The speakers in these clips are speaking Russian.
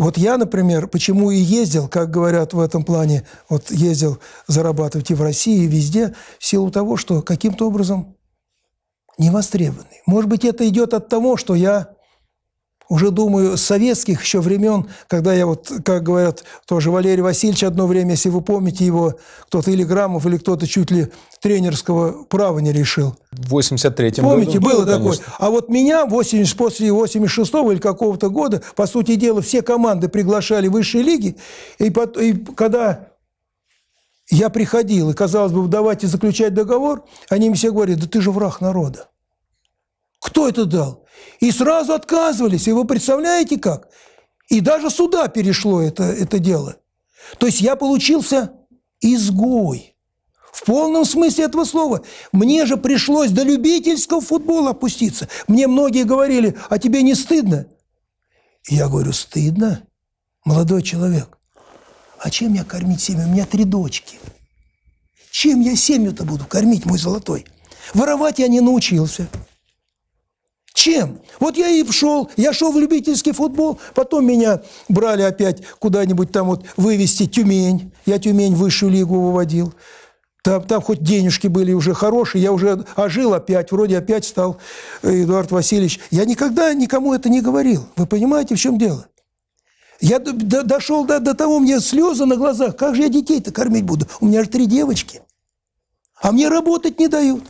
Вот я, например, почему и ездил, как говорят в этом плане, вот ездил зарабатывать и в России, и везде, в силу того, что каким-то образом невостребованный. Может быть, это идет от того, что я уже думаю, советских еще времен, когда я вот, как говорят, тоже Валерий Васильевич одно время, если вы помните его, кто-то или Грамов или кто-то чуть ли тренерского права не решил. В 83-м Помните, году, было, было такое. А вот меня 80, после 86-го или какого-то года, по сути дела, все команды приглашали в высшие лиги, и, под, и когда я приходил, и, казалось бы, давайте заключать договор, они мне все говорят, да ты же враг народа кто это дал? И сразу отказывались, и вы представляете как? И даже суда перешло это, это дело. То есть я получился изгой. В полном смысле этого слова. Мне же пришлось до любительского футбола опуститься. Мне многие говорили, а тебе не стыдно? я говорю, стыдно, молодой человек. А чем я кормить семью? У меня три дочки. Чем я семью-то буду кормить, мой золотой? Воровать я не научился. Чем? Вот я и шел, я шел в любительский футбол, потом меня брали опять куда-нибудь там вот вывести Тюмень. Я Тюмень в высшую лигу выводил. Там, там хоть денежки были уже хорошие, я уже ожил опять, вроде опять стал э, Эдуард Васильевич. Я никогда никому это не говорил. Вы понимаете, в чем дело? Я до, до, дошел до, до того, меня слезы на глазах. Как же я детей-то кормить буду? У меня же три девочки. А мне работать не дают.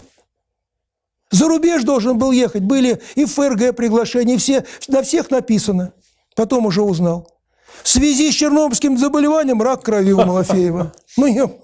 За рубеж должен был ехать. Были и ФРГ приглашения, и все, на всех написано. Потом уже узнал. В связи с чернобыльским заболеванием рак крови у Малафеева. Ну, ё